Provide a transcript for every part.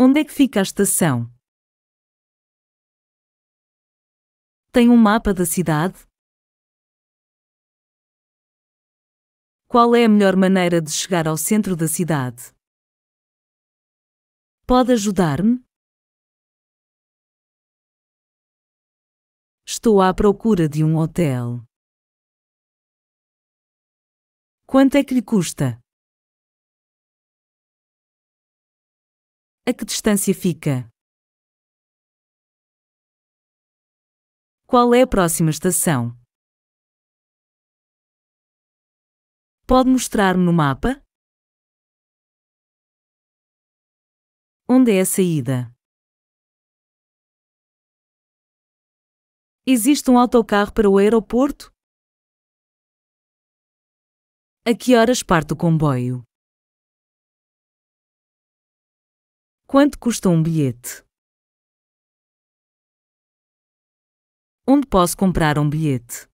Onde é que fica a estação? Tem um mapa da cidade? Qual é a melhor maneira de chegar ao centro da cidade? Pode ajudar-me? Estou à procura de um hotel. Quanto é que lhe custa? A que distância fica? Qual é a próxima estação? Pode mostrar-me no mapa? Onde é a saída? Existe um autocarro para o aeroporto? A que horas parte o comboio? Quanto custa um bilhete? Onde posso comprar um bilhete?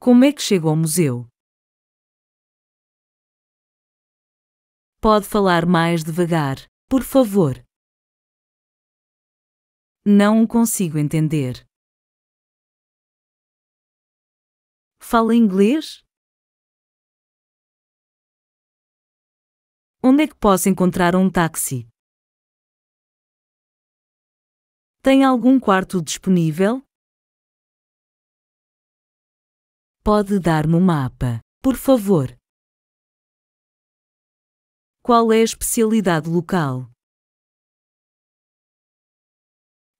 Como é que chego ao museu? Pode falar mais devagar, por favor. Não consigo entender. Fala inglês? Onde é que posso encontrar um táxi? Tem algum quarto disponível? Pode dar-me o um mapa, por favor. Qual é a especialidade local?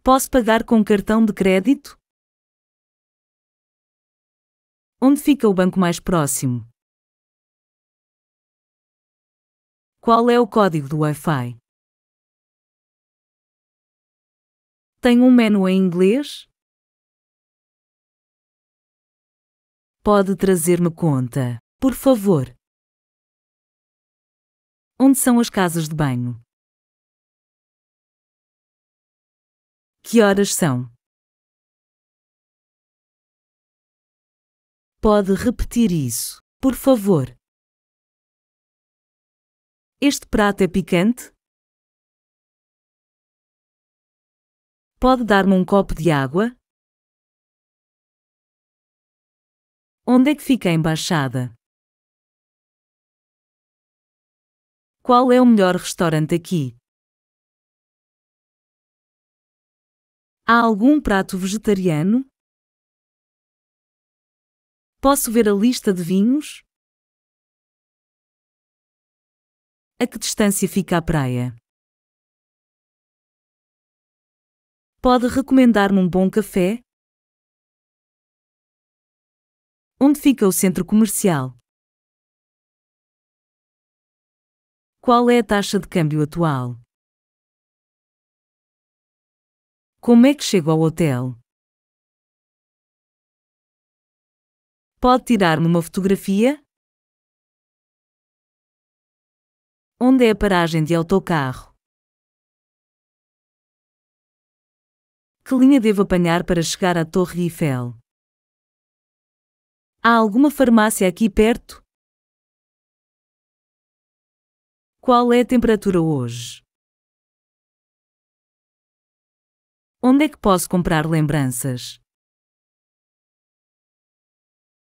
Posso pagar com cartão de crédito? Onde fica o banco mais próximo? Qual é o código do Wi-Fi? Tem um menu em inglês? Pode trazer-me conta, por favor. Onde são as casas de banho? Que horas são? Pode repetir isso, por favor. Este prato é picante? Pode dar-me um copo de água? Onde é que fica a embaixada? Qual é o melhor restaurante aqui? Há algum prato vegetariano? Posso ver a lista de vinhos? A que distância fica a praia? Pode recomendar-me um bom café? Onde fica o centro comercial? Qual é a taxa de câmbio atual? Como é que chego ao hotel? Pode tirar-me uma fotografia? Onde é a paragem de autocarro? Que linha devo apanhar para chegar à Torre Eiffel? Há alguma farmácia aqui perto? Qual é a temperatura hoje? Onde é que posso comprar lembranças?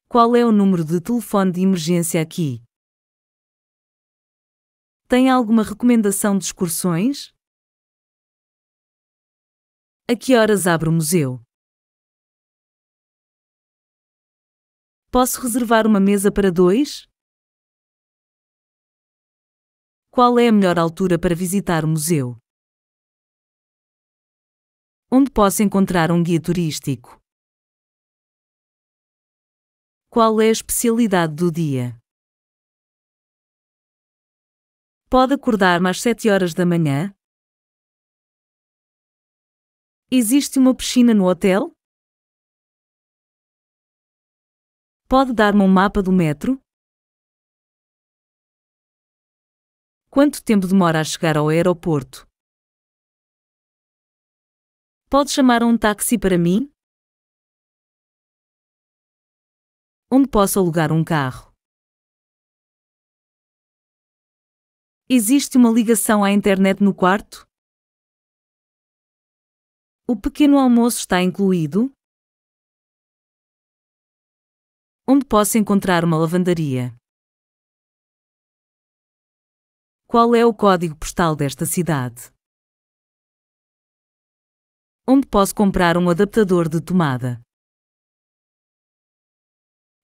Qual é o número de telefone de emergência aqui? Tem alguma recomendação de excursões? A que horas abre o museu? Posso reservar uma mesa para dois? Qual é a melhor altura para visitar o museu? Onde posso encontrar um guia turístico? Qual é a especialidade do dia? Pode acordar-me às 7 horas da manhã? Existe uma piscina no hotel? Pode dar-me um mapa do metro? Quanto tempo demora a chegar ao aeroporto? Pode chamar um táxi para mim? Onde posso alugar um carro? Existe uma ligação à internet no quarto? O pequeno almoço está incluído? Onde posso encontrar uma lavandaria? Qual é o código postal desta cidade? Onde posso comprar um adaptador de tomada?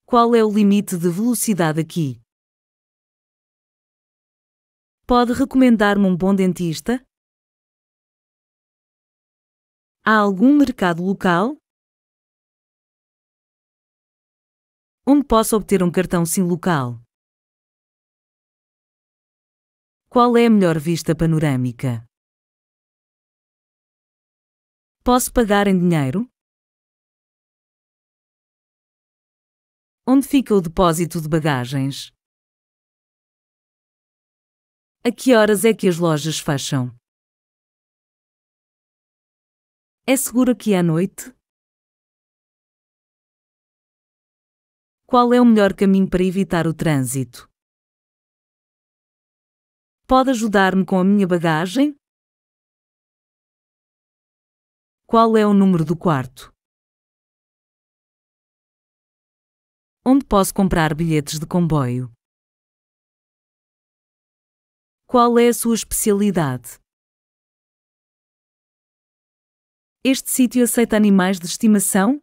Qual é o limite de velocidade aqui? Pode recomendar-me um bom dentista? Há algum mercado local? Onde posso obter um cartão SIM local? Qual é a melhor vista panorâmica? Posso pagar em dinheiro? Onde fica o depósito de bagagens? A que horas é que as lojas fecham? É seguro aqui à noite? Qual é o melhor caminho para evitar o trânsito? Pode ajudar-me com a minha bagagem? Qual é o número do quarto? Onde posso comprar bilhetes de comboio? Qual é a sua especialidade? Este sítio aceita animais de estimação?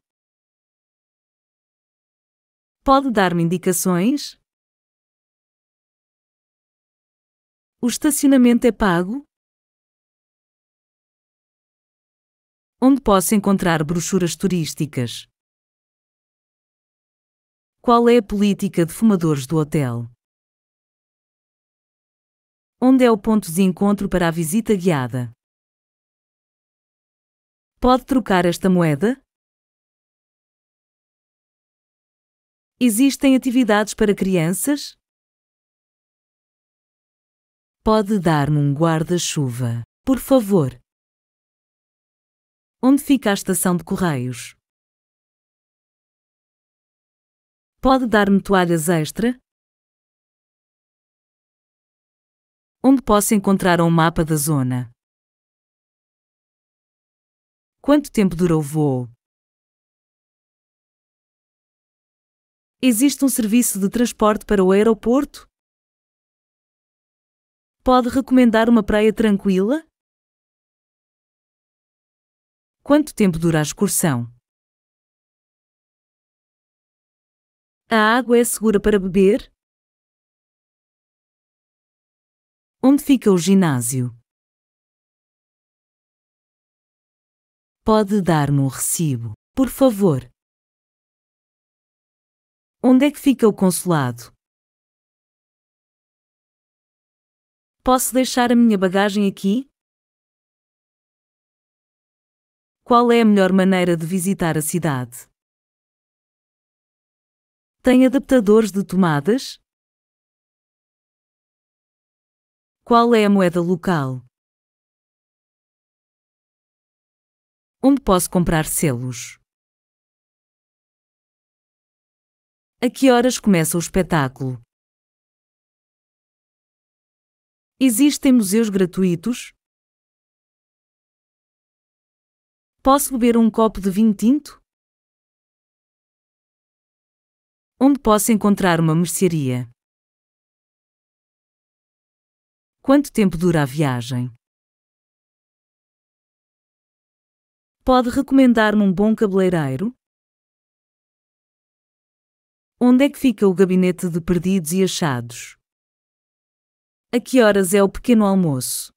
Pode dar-me indicações? O estacionamento é pago? Onde posso encontrar brochuras turísticas? Qual é a política de fumadores do hotel? Onde é o ponto de encontro para a visita guiada? Pode trocar esta moeda? Existem atividades para crianças? Pode dar-me um guarda-chuva, por favor. Onde fica a estação de correios? Pode dar-me toalhas extra? onde posso encontrar um mapa da zona. Quanto tempo dura o voo? Existe um serviço de transporte para o aeroporto? Pode recomendar uma praia tranquila? Quanto tempo dura a excursão? A água é segura para beber? Onde fica o ginásio? Pode dar-me o um recibo, por favor. Onde é que fica o consulado? Posso deixar a minha bagagem aqui? Qual é a melhor maneira de visitar a cidade? Tem adaptadores de tomadas? Qual é a moeda local? Onde posso comprar selos? A que horas começa o espetáculo? Existem museus gratuitos? Posso beber um copo de vinho tinto? Onde posso encontrar uma mercearia? Quanto tempo dura a viagem? Pode recomendar-me um bom cabeleireiro? Onde é que fica o gabinete de perdidos e achados? A que horas é o pequeno almoço?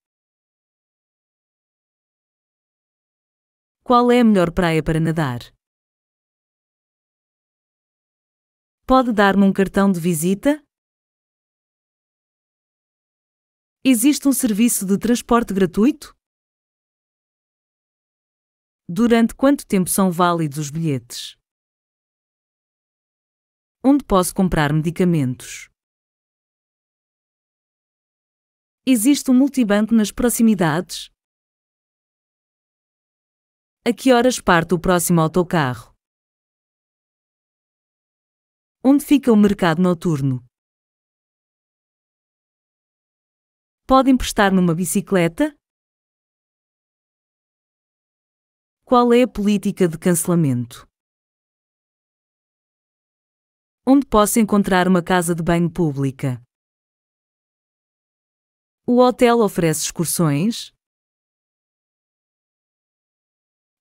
Qual é a melhor praia para nadar? Pode dar-me um cartão de visita? Existe um serviço de transporte gratuito? Durante quanto tempo são válidos os bilhetes? Onde posso comprar medicamentos? Existe um multibanco nas proximidades? A que horas parte o próximo autocarro? Onde fica o mercado noturno? Pode emprestar-me uma bicicleta? Qual é a política de cancelamento? Onde posso encontrar uma casa de banho pública? O hotel oferece excursões?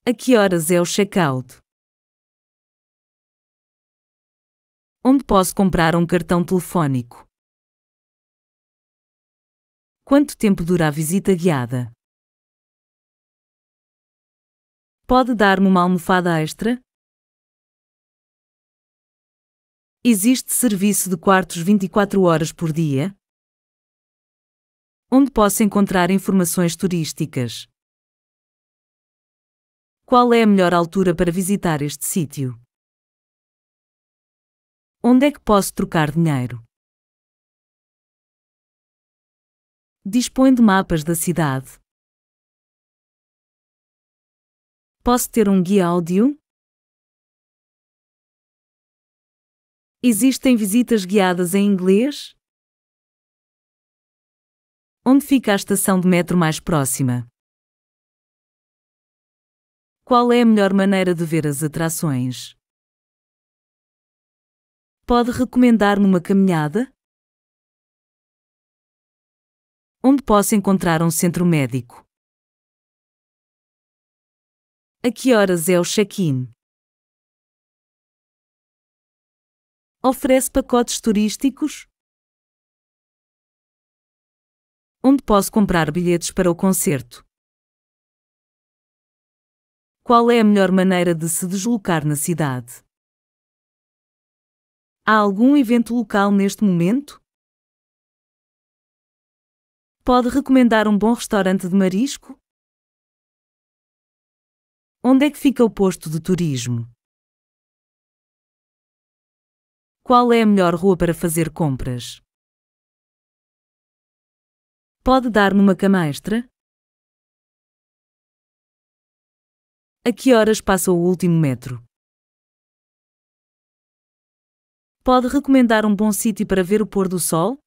A que horas é o check-out? Onde posso comprar um cartão telefónico? Quanto tempo dura a visita guiada? Pode dar-me uma almofada extra? Existe serviço de quartos 24 horas por dia? Onde posso encontrar informações turísticas? Qual é a melhor altura para visitar este sítio? Onde é que posso trocar dinheiro? Dispõe de mapas da cidade. Posso ter um guia áudio? Existem visitas guiadas em inglês? Onde fica a estação de metro mais próxima? Qual é a melhor maneira de ver as atrações? Pode recomendar-me uma caminhada? onde posso encontrar um centro médico? A que horas é o check-in? Oferece pacotes turísticos? Onde posso comprar bilhetes para o concerto? Qual é a melhor maneira de se deslocar na cidade? Há algum evento local neste momento? Pode recomendar um bom restaurante de marisco? Onde é que fica o posto de turismo? Qual é a melhor rua para fazer compras? Pode dar uma cama extra? A que horas passa o último metro? Pode recomendar um bom sítio para ver o pôr do sol?